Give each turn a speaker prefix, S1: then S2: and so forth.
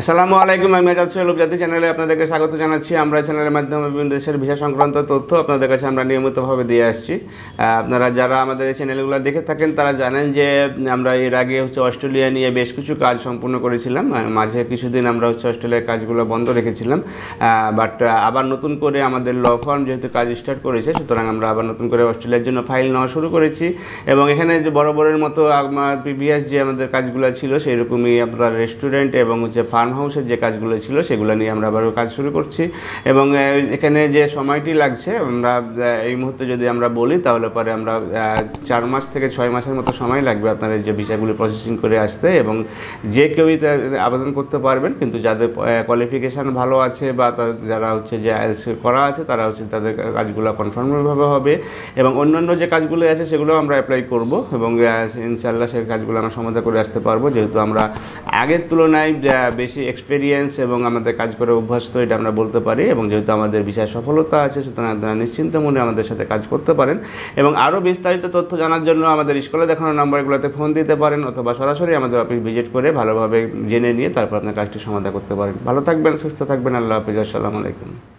S1: আসসালামু আলাইকুম আমি মেজাজ সোহেব জাতি চ্যানেলে আপনাদেরকে স্বাগত জানাচ্ছি আমরা চ্যানেলের মাধ্যমে বিভিন্ন দেশের ভিসা সংক্রান্ত তথ্য আপনাদের কাছে আমরা নিয়মিতভাবে দিয়ে আসছি আপনারা যারা আমাদের এই চ্যানেলগুলো দেখে থাকেন তারা জানেন যে আমরা এর আগে হচ্ছে অস্ট্রেলিয়া নিয়ে বেশ কিছু কাজ সম্পূর্ণ করেছিলাম মাঝে কিছুদিন আমরা হচ্ছে অস্ট্রেলিয়ার কাজগুলো বন্ধ রেখেছিলাম বাট আবার নতুন করে আমাদের ল ফার্ম যেহেতু কাজ স্টার্ট করেছে সুতরাং আমরা আবার নতুন করে অস্ট্রেলিয়ার জন্য ফাইল নেওয়া শুরু করেছি এবং এখানে যে বড় বড়ের মতো আমার প্রিভিয়াস যে আমাদের কাজগুলো ছিল সেই রকমই আপনার রেস্টুরেন্ট এবং হচ্ছে ফার্ম ফার্ম হাউসের যে কাজগুলো ছিল সেগুলো নিয়ে আমরা আবারও কাজ শুরু করছি এবং এখানে যে সময়টি লাগছে আমরা এই মুহূর্তে যদি আমরা বলি তাহলে পরে আমরা চার মাস থেকে ছয় মাসের মতো সময় লাগবে আপনাদের যে ভিসাগুলি প্রসেসিং করে আসতে এবং যে কেউই আবেদন করতে পারবেন কিন্তু যাদের কোয়ালিফিকেশান ভালো আছে বা যারা হচ্ছে যে করা আছে তারা হচ্ছে তাদের কাজগুলো কনফার্মভাবে হবে এবং অন্যান্য যে কাজগুলো আছে সেগুলো আমরা অ্যাপ্লাই করব এবং ইনশাল্লাহ সেই কাজগুলো আমরা সমাধা করে আসতে পারবো যেহেতু আমরা আগের তুলনায় বেশি বেশি এক্সপিরিয়েন্স এবং আমাদের কাজ করে অভ্যস্ত এটা আমরা বলতে পারি এবং যেহেতু আমাদের বিশাল সফলতা আছে সুতরাং আপনারা নিশ্চিন্ত মনে আমাদের সাথে কাজ করতে পারেন এবং আরও বিস্তারিত তথ্য জানার জন্য আমাদের স্কুলে দেখানো নাম্বারগুলোতে ফোন দিতে পারেন অথবা সরাসরি আমাদের অফিস ভিজিট করে ভালোভাবে জেনে নিয়ে তারপর আপনার কাজটি সমাধান করতে পারেন ভালো থাকবেন সুস্থ থাকবেন আল্লাহ হাফিজ আসসালামু আলাইকুম